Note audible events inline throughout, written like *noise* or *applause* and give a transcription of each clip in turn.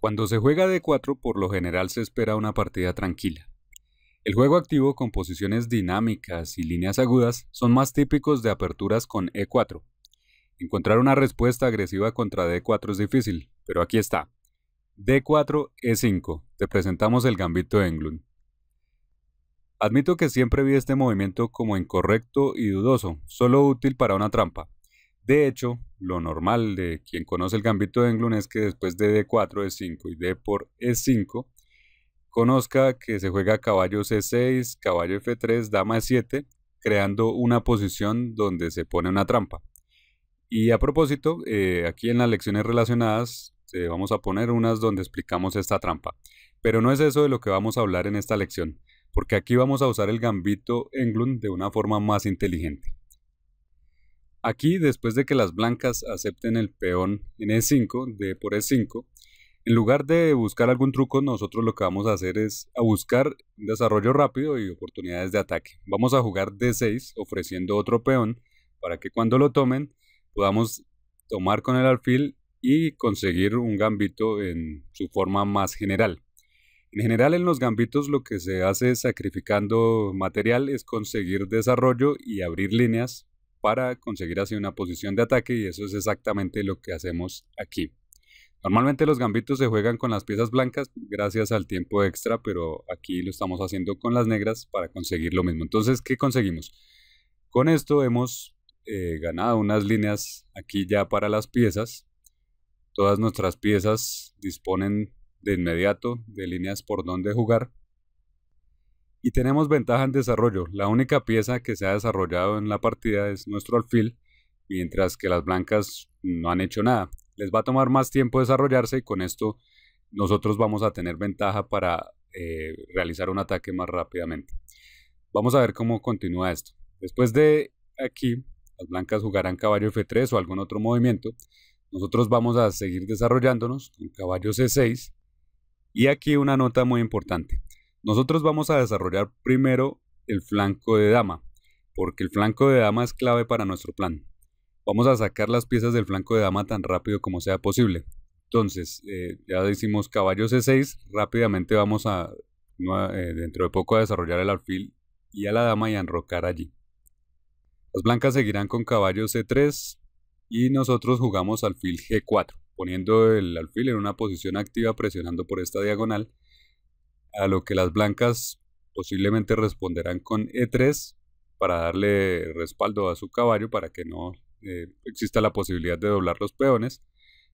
Cuando se juega d 4 por lo general se espera una partida tranquila. El juego activo con posiciones dinámicas y líneas agudas son más típicos de aperturas con E4. Encontrar una respuesta agresiva contra D4 es difícil, pero aquí está. D4, E5. Te presentamos el gambito de Englund. Admito que siempre vi este movimiento como incorrecto y dudoso, solo útil para una trampa. De hecho, lo normal de quien conoce el gambito de Englund es que después de D4, E5 y D por E5, conozca que se juega caballo C6, caballo F3, dama E7, creando una posición donde se pone una trampa. Y a propósito, eh, aquí en las lecciones relacionadas eh, vamos a poner unas donde explicamos esta trampa. Pero no es eso de lo que vamos a hablar en esta lección, porque aquí vamos a usar el gambito Englund de una forma más inteligente. Aquí, después de que las blancas acepten el peón en E5 D por E5, en lugar de buscar algún truco, nosotros lo que vamos a hacer es a buscar desarrollo rápido y oportunidades de ataque. Vamos a jugar D6 ofreciendo otro peón para que cuando lo tomen podamos tomar con el alfil y conseguir un gambito en su forma más general. En general en los gambitos lo que se hace sacrificando material es conseguir desarrollo y abrir líneas para conseguir así una posición de ataque y eso es exactamente lo que hacemos aquí. Normalmente los gambitos se juegan con las piezas blancas gracias al tiempo extra, pero aquí lo estamos haciendo con las negras para conseguir lo mismo. Entonces, ¿qué conseguimos? Con esto hemos eh, ganado unas líneas aquí ya para las piezas. Todas nuestras piezas disponen de inmediato de líneas por donde jugar. Y tenemos ventaja en desarrollo. La única pieza que se ha desarrollado en la partida es nuestro alfil, mientras que las blancas no han hecho nada. Les va a tomar más tiempo desarrollarse y con esto nosotros vamos a tener ventaja para eh, realizar un ataque más rápidamente. Vamos a ver cómo continúa esto. Después de aquí, las blancas jugarán caballo F3 o algún otro movimiento. Nosotros vamos a seguir desarrollándonos con caballo C6. Y aquí una nota muy importante. Nosotros vamos a desarrollar primero el flanco de dama, porque el flanco de dama es clave para nuestro plan. Vamos a sacar las piezas del flanco de dama tan rápido como sea posible. Entonces, eh, ya decimos caballo C6, rápidamente vamos a, eh, dentro de poco, a desarrollar el alfil y a la dama y a enrocar allí. Las blancas seguirán con caballo C3 y nosotros jugamos alfil G4, poniendo el alfil en una posición activa presionando por esta diagonal a lo que las blancas posiblemente responderán con E3 para darle respaldo a su caballo para que no eh, exista la posibilidad de doblar los peones.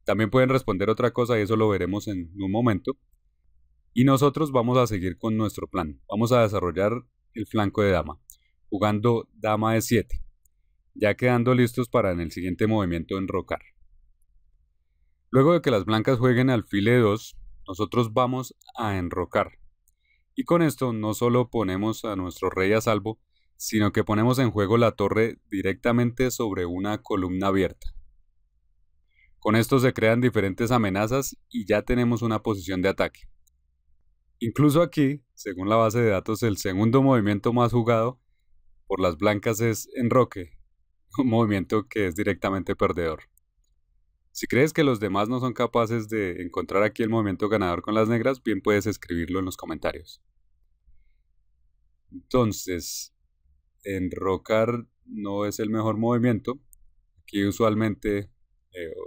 También pueden responder otra cosa y eso lo veremos en un momento. Y nosotros vamos a seguir con nuestro plan. Vamos a desarrollar el flanco de dama, jugando dama e 7, ya quedando listos para en el siguiente movimiento enrocar. Luego de que las blancas jueguen alfil E2, nosotros vamos a enrocar, y con esto no solo ponemos a nuestro rey a salvo, sino que ponemos en juego la torre directamente sobre una columna abierta. Con esto se crean diferentes amenazas y ya tenemos una posición de ataque. Incluso aquí, según la base de datos, el segundo movimiento más jugado por las blancas es enroque, *laughs* un movimiento que es directamente perdedor. Si crees que los demás no son capaces de encontrar aquí el movimiento ganador con las negras, bien puedes escribirlo en los comentarios. Entonces, enrocar no es el mejor movimiento. Aquí usualmente eh,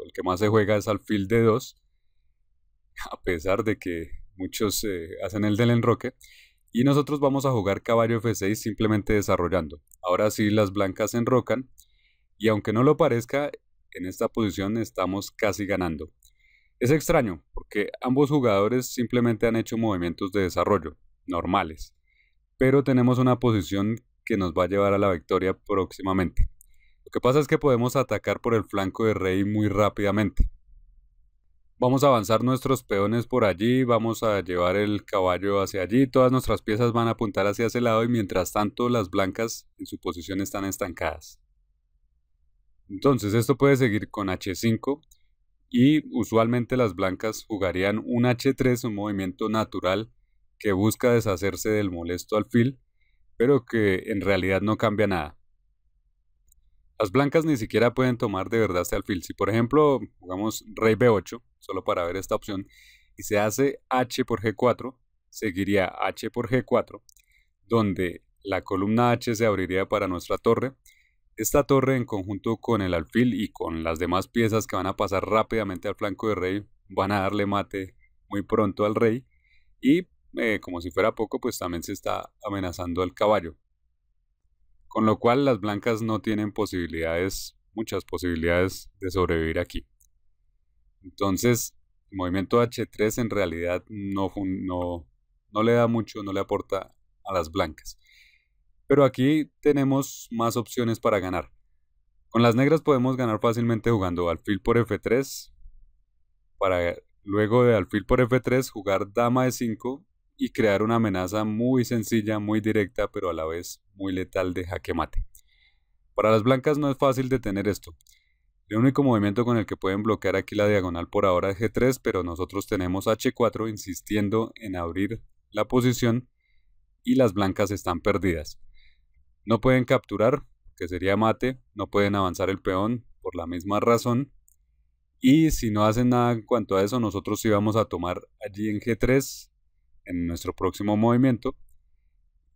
el que más se juega es alfil de 2, *laughs* a pesar de que muchos eh, hacen el del enroque. Y nosotros vamos a jugar caballo f6 simplemente desarrollando. Ahora sí las blancas enrocan. Y aunque no lo parezca, en esta posición estamos casi ganando. Es extraño, porque ambos jugadores simplemente han hecho movimientos de desarrollo, normales, pero tenemos una posición que nos va a llevar a la victoria próximamente. Lo que pasa es que podemos atacar por el flanco de rey muy rápidamente. Vamos a avanzar nuestros peones por allí, vamos a llevar el caballo hacia allí, todas nuestras piezas van a apuntar hacia ese lado y mientras tanto las blancas en su posición están estancadas. Entonces esto puede seguir con h5 y usualmente las blancas jugarían un h3, un movimiento natural que busca deshacerse del molesto alfil, pero que en realidad no cambia nada. Las blancas ni siquiera pueden tomar de verdad este alfil. Si por ejemplo jugamos rey b8, solo para ver esta opción, y se hace h por g4, seguiría h por g4, donde la columna h se abriría para nuestra torre, esta torre en conjunto con el alfil y con las demás piezas que van a pasar rápidamente al flanco del rey van a darle mate muy pronto al rey y eh, como si fuera poco pues también se está amenazando al caballo. Con lo cual las blancas no tienen posibilidades, muchas posibilidades de sobrevivir aquí. Entonces el movimiento H3 en realidad no le da mucho, no le aporta a las blancas pero aquí tenemos más opciones para ganar. Con las negras podemos ganar fácilmente jugando alfil por f3, para luego de alfil por f3 jugar dama de 5 y crear una amenaza muy sencilla, muy directa, pero a la vez muy letal de jaque mate. Para las blancas no es fácil detener esto. El único movimiento con el que pueden bloquear aquí la diagonal por ahora es G3, pero nosotros tenemos H4 insistiendo en abrir la posición y las blancas están perdidas. No pueden capturar, que sería mate, no pueden avanzar el peón por la misma razón. Y si no hacen nada en cuanto a eso, nosotros sí vamos a tomar allí en G3, en nuestro próximo movimiento.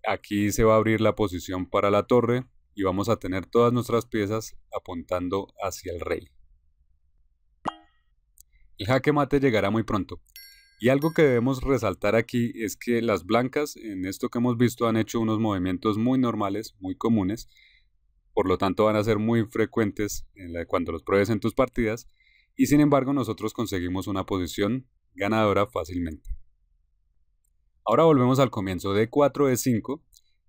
Aquí se va a abrir la posición para la torre y vamos a tener todas nuestras piezas apuntando hacia el rey. El jaque mate llegará muy pronto. Y algo que debemos resaltar aquí es que las blancas en esto que hemos visto han hecho unos movimientos muy normales, muy comunes, por lo tanto van a ser muy frecuentes cuando los pruebes en tus partidas y sin embargo nosotros conseguimos una posición ganadora fácilmente. Ahora volvemos al comienzo d 4 E5,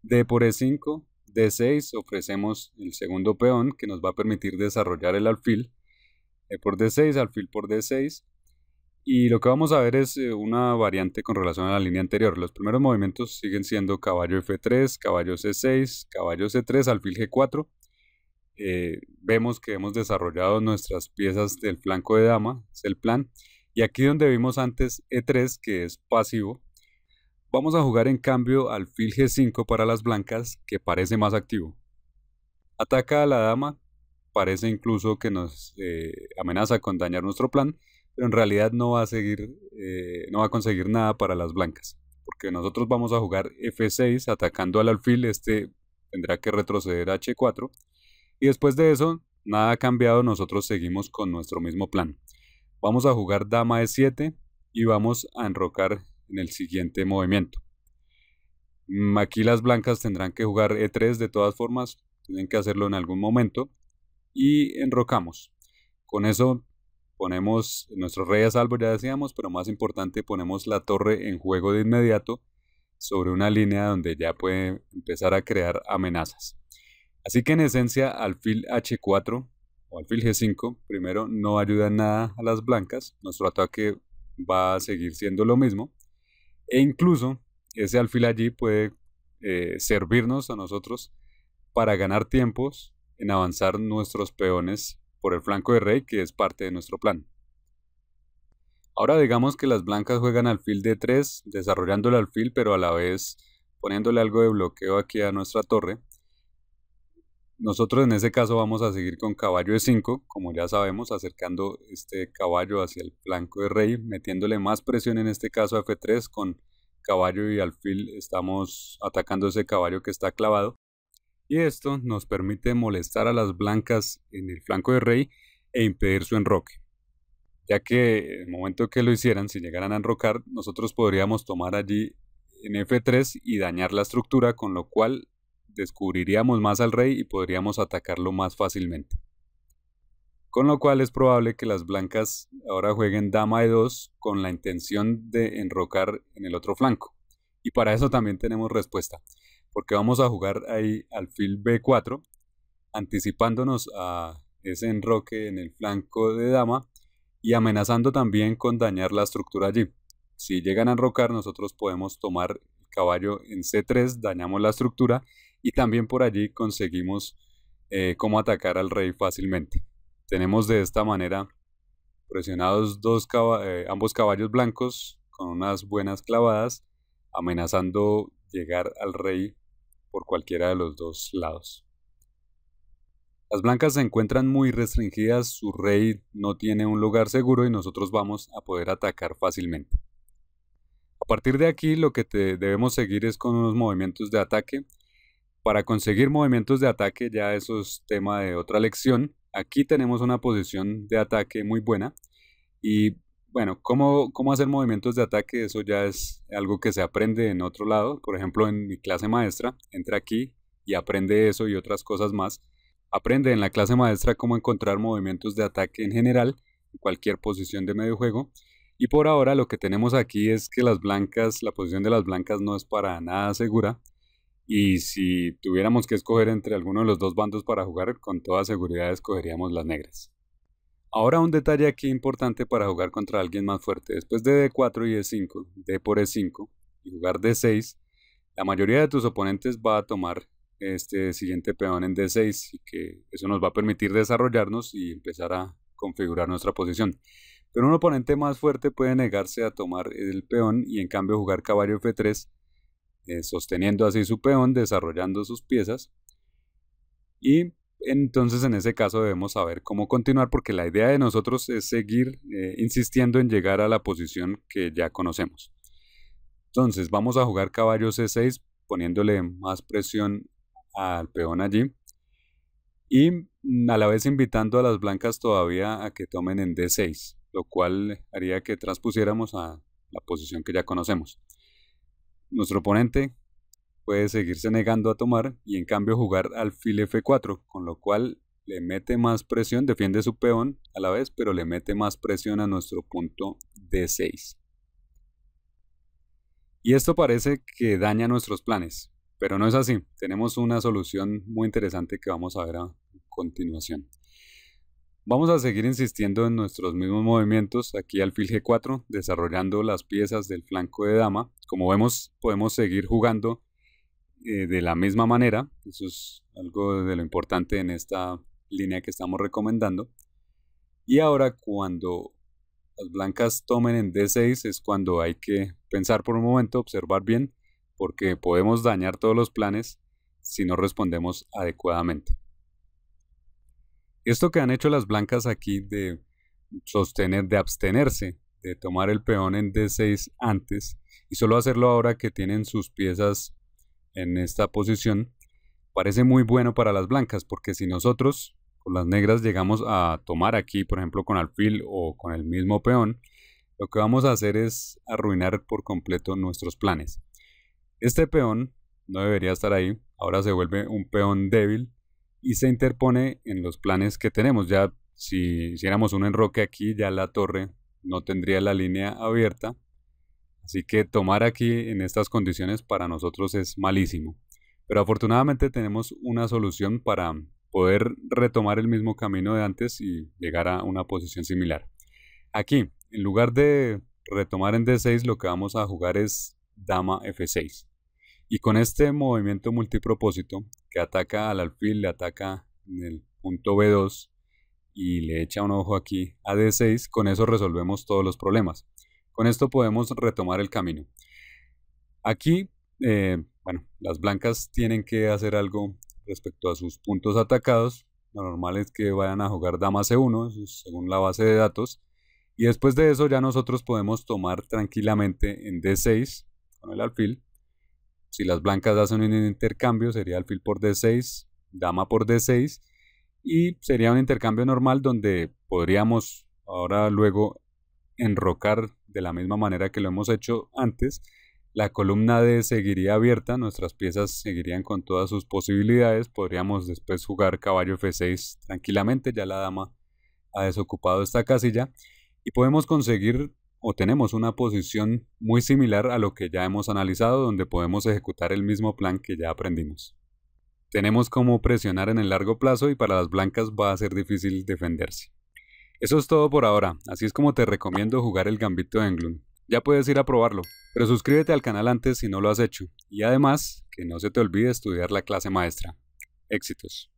D por E5, D6 ofrecemos el segundo peón que nos va a permitir desarrollar el alfil, E por D6, alfil por D6, y lo que vamos a ver es eh, una variante con relación a la línea anterior. Los primeros movimientos siguen siendo caballo F3, caballo C6, caballo C3, alfil G4. Eh, vemos que hemos desarrollado nuestras piezas del flanco de dama, es el plan. Y aquí donde vimos antes E3, que es pasivo, vamos a jugar en cambio alfil G5 para las blancas, que parece más activo. Ataca a la dama, parece incluso que nos eh, amenaza con dañar nuestro plan pero en realidad no va a seguir, eh, no va a conseguir nada para las blancas, porque nosotros vamos a jugar F6 atacando al alfil, este tendrá que retroceder a H4, y después de eso, nada ha cambiado, nosotros seguimos con nuestro mismo plan. Vamos a jugar dama E7 y vamos a enrocar en el siguiente movimiento. Mm, aquí las blancas tendrán que jugar E3 de todas formas, tienen que hacerlo en algún momento, y enrocamos. Con eso ponemos nuestro rey a salvo, ya decíamos, pero más importante, ponemos la torre en juego de inmediato sobre una línea donde ya puede empezar a crear amenazas. Así que en esencia, alfil H4 o alfil G5, primero, no ayuda en nada a las blancas, nuestro ataque va a seguir siendo lo mismo, e incluso ese alfil allí puede eh, servirnos a nosotros para ganar tiempos en avanzar nuestros peones por el flanco de rey que es parte de nuestro plan. Ahora digamos que las blancas juegan alfil d3, desarrollando el alfil pero a la vez poniéndole algo de bloqueo aquí a nuestra torre. Nosotros en ese caso vamos a seguir con caballo e5, como ya sabemos, acercando este caballo hacia el flanco de rey, metiéndole más presión en este caso a f3 con caballo y alfil estamos atacando ese caballo que está clavado y esto nos permite molestar a las blancas en el flanco de rey e impedir su enroque, ya que en el momento que lo hicieran, si llegaran a enrocar, nosotros podríamos tomar allí en F3 y dañar la estructura, con lo cual descubriríamos más al rey y podríamos atacarlo más fácilmente. Con lo cual es probable que las blancas ahora jueguen dama E2 con la intención de enrocar en el otro flanco. Y para eso también tenemos respuesta porque vamos a jugar ahí al fil B4, anticipándonos a ese enroque en el flanco de dama y amenazando también con dañar la estructura allí. Si llegan a enrocar, nosotros podemos tomar el caballo en C3, dañamos la estructura y también por allí conseguimos eh, cómo atacar al rey fácilmente. Tenemos de esta manera presionados eh, ambos caballos blancos con unas buenas clavadas, amenazando llegar al rey por cualquiera de los dos lados. Las blancas se encuentran muy restringidas, su rey no tiene un lugar seguro y nosotros vamos a poder atacar fácilmente. A partir de aquí lo que debemos seguir es con unos movimientos de ataque. Para conseguir movimientos de ataque ya eso es tema de otra lección. Aquí tenemos una posición de ataque muy buena y bueno, cómo, hacer movimientos de ataque, eso ya es algo que se aprende en otro lado. Por ejemplo, en mi clase maestra, entra aquí y aprende eso y otras cosas más. Aprende en la clase maestra cómo encontrar movimientos de ataque en general, en cualquier posición de medio juego. Y por ahora lo que tenemos aquí es que las blancas, la posición de las blancas no es para nada segura. Y si tuviéramos que escoger entre alguno de los dos bandos para jugar, con toda seguridad escogeríamos las negras. Ahora un detalle aquí importante para jugar contra alguien más fuerte. Después de D4 y e 5 D por E5 y jugar D6, la mayoría de tus oponentes va a tomar este siguiente peón en D6 y que eso nos va a permitir desarrollarnos y empezar a configurar nuestra posición. Pero un oponente más fuerte puede negarse a tomar el peón y en cambio jugar caballo F3, eh, sosteniendo así su peón, desarrollando sus piezas y entonces, en ese caso debemos saber cómo continuar porque la idea de nosotros es seguir eh, insistiendo en llegar a la posición que ya conocemos. Entonces, vamos a jugar caballo C6 poniéndole más presión al peón allí y mm, a la vez invitando a las blancas todavía a que tomen en D6, lo cual haría que transpusiéramos a la posición que ya conocemos. Nuestro oponente puede seguirse negando a tomar y en cambio jugar al alfil f4, con lo cual le mete más presión, defiende su peón a la vez, pero le mete más presión a nuestro punto d6. Y esto parece que daña nuestros planes, pero no es así. Tenemos una solución muy interesante que vamos a ver a continuación. Vamos a seguir insistiendo en nuestros mismos movimientos aquí al alfil g4, desarrollando las piezas del flanco de dama. Como vemos, podemos seguir jugando eh, de la misma manera, eso es algo de lo importante en esta línea que estamos recomendando. Y ahora cuando las blancas tomen en D6 es cuando hay que pensar por un momento, observar bien, porque podemos dañar todos los planes si no respondemos adecuadamente. Esto que han hecho las blancas aquí de sostener, de abstenerse, de tomar el peón en D6 antes y solo hacerlo ahora que tienen sus piezas en esta posición parece muy bueno para las blancas, porque si nosotros con las negras llegamos a tomar aquí, por ejemplo, con alfil o con el mismo peón, lo que vamos a hacer es arruinar por completo nuestros planes. Este peón no debería estar ahí, ahora se vuelve un peón débil y se interpone en los planes que tenemos. Ya si hiciéramos un enroque aquí, ya la torre no tendría la línea abierta Así que tomar aquí en estas condiciones para nosotros es malísimo. Pero afortunadamente tenemos una solución para poder retomar el mismo camino de antes y llegar a una posición similar. Aquí, en lugar de retomar en D6, lo que vamos a jugar es Dama F6. Y con este movimiento multipropósito, que ataca al alfil, le ataca en el punto B2 y le echa un ojo aquí a D6, con eso resolvemos todos los problemas. Con esto podemos retomar el camino. Aquí, eh, bueno, las blancas tienen que hacer algo respecto a sus puntos atacados. Lo normal es que vayan a jugar dama C1, según la base de datos. Y después de eso ya nosotros podemos tomar tranquilamente en D6 con el alfil. Si las blancas hacen un intercambio, sería alfil por D6, dama por D6. Y sería un intercambio normal donde podríamos ahora luego enrocar de la misma manera que lo hemos hecho antes. La columna D seguiría abierta, nuestras piezas seguirían con todas sus posibilidades, podríamos después jugar caballo F6 tranquilamente, ya la dama ha desocupado esta casilla y podemos conseguir o tenemos una posición muy similar a lo que ya hemos analizado donde podemos ejecutar el mismo plan que ya aprendimos. Tenemos cómo presionar en el largo plazo y para las blancas va a ser difícil defenderse. Eso es todo por ahora, así es como te recomiendo jugar el Gambito de Englund. Ya puedes ir a probarlo, pero suscríbete al canal antes si no lo has hecho, y además, que no se te olvide estudiar la clase maestra. Éxitos.